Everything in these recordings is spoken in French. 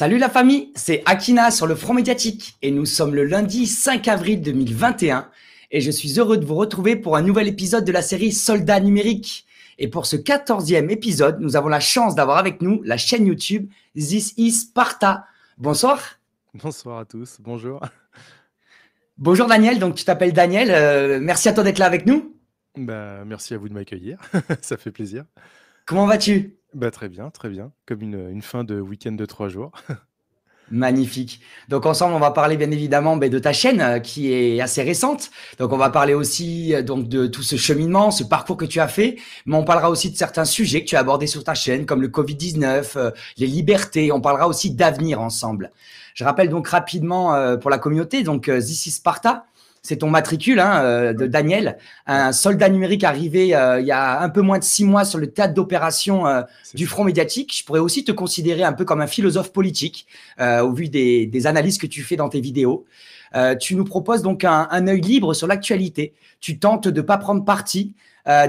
Salut la famille, c'est Akina sur le Front Médiatique et nous sommes le lundi 5 avril 2021 et je suis heureux de vous retrouver pour un nouvel épisode de la série Soldats numériques. Et pour ce 14e épisode, nous avons la chance d'avoir avec nous la chaîne YouTube This is Sparta. Bonsoir. Bonsoir à tous, bonjour. Bonjour Daniel, donc tu t'appelles Daniel, euh, merci à toi d'être là avec nous. Bah, merci à vous de m'accueillir, ça fait plaisir. Comment vas-tu bah, très bien, très bien. Comme une, fin de week-end de trois jours. Magnifique. Donc ensemble, on va parler bien évidemment ben, de ta chaîne euh, qui est assez récente. Donc on va parler aussi euh, donc de tout ce cheminement, ce parcours que tu as fait, mais on parlera aussi de certains sujets que tu as abordés sur ta chaîne comme le Covid-19, euh, les libertés, on parlera aussi d'avenir ensemble. Je rappelle donc rapidement pour la communauté donc This is Sparta, c'est ton matricule hein, euh, de Daniel, un soldat numérique arrivé euh, il y a un peu moins de six mois sur le théâtre d'opération euh, du front médiatique. Je pourrais aussi te considérer un peu comme un philosophe politique au vu des, analyses que tu fais dans tes vidéos. tu nous proposes donc un, un œil libre sur l'actualité. Tu tentes de ne pas prendre parti,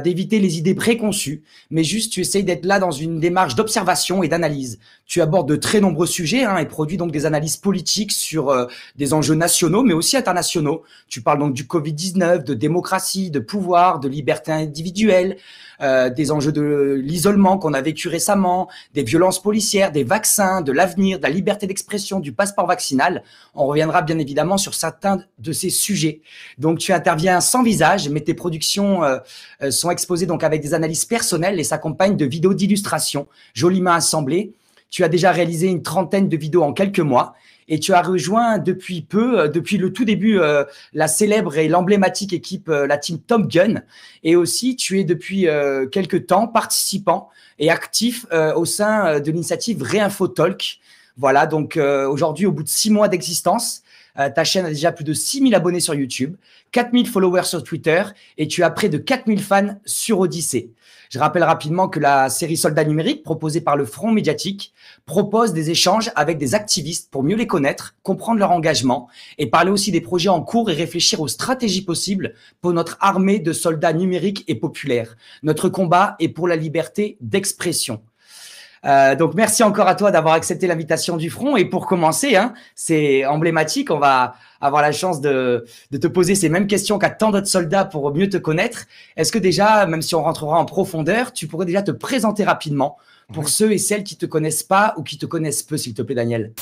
d'éviter les idées préconçues, mais juste tu essayes d'être là dans une démarche d'observation et d'analyse. Tu abordes de très nombreux sujets hein, et produis donc des analyses politiques sur euh, des enjeux nationaux, mais aussi internationaux. Tu parles donc du Covid-19, de démocratie, de pouvoir, de liberté individuelle, euh, des enjeux de l'isolement qu'on a vécu récemment, des violences policières, des vaccins, de l'avenir, de la liberté d'expression, du passeport vaccinal. On reviendra bien évidemment sur certains de ces sujets. Donc tu interviens sans visage, mais tes productions euh, sont exposées donc avec des analyses personnelles et s'accompagnent de vidéos d'illustration joliment assemblées tu as déjà réalisé une trentaine de vidéos en quelques mois et tu as rejoint depuis peu, euh, depuis le tout début, euh, la célèbre et l'emblématique équipe, euh, la team Top Gun. Et aussi, tu es depuis quelques temps participant et actif au sein de l'initiative Réinfo Talk. Voilà, donc aujourd'hui, au bout de six mois d'existence, euh, ta chaîne a déjà plus de 6000 abonnés sur YouTube, 4000 followers sur Twitter et tu as près de 4000 fans sur Odyssée. Je rappelle rapidement que la série Soldats numériques proposée par le Front médiatique propose des échanges avec des activistes pour mieux les connaître, comprendre leur engagement et parler aussi des projets en cours et réfléchir aux stratégies possibles pour notre armée de soldats numériques et populaires. Notre combat est pour la liberté d'expression. Euh, donc merci encore à toi d'avoir accepté l'invitation du front. Et pour commencer, hein, c'est emblématique, on va avoir la chance de, te poser ces mêmes questions qu'à tant d'autres soldats pour mieux te connaître. Est-ce que déjà, même si on rentrera en profondeur, tu pourrais déjà te présenter rapidement pour mhm. ceux et celles qui te connaissent pas ou qui te connaissent peu, s'il te plaît, Daniel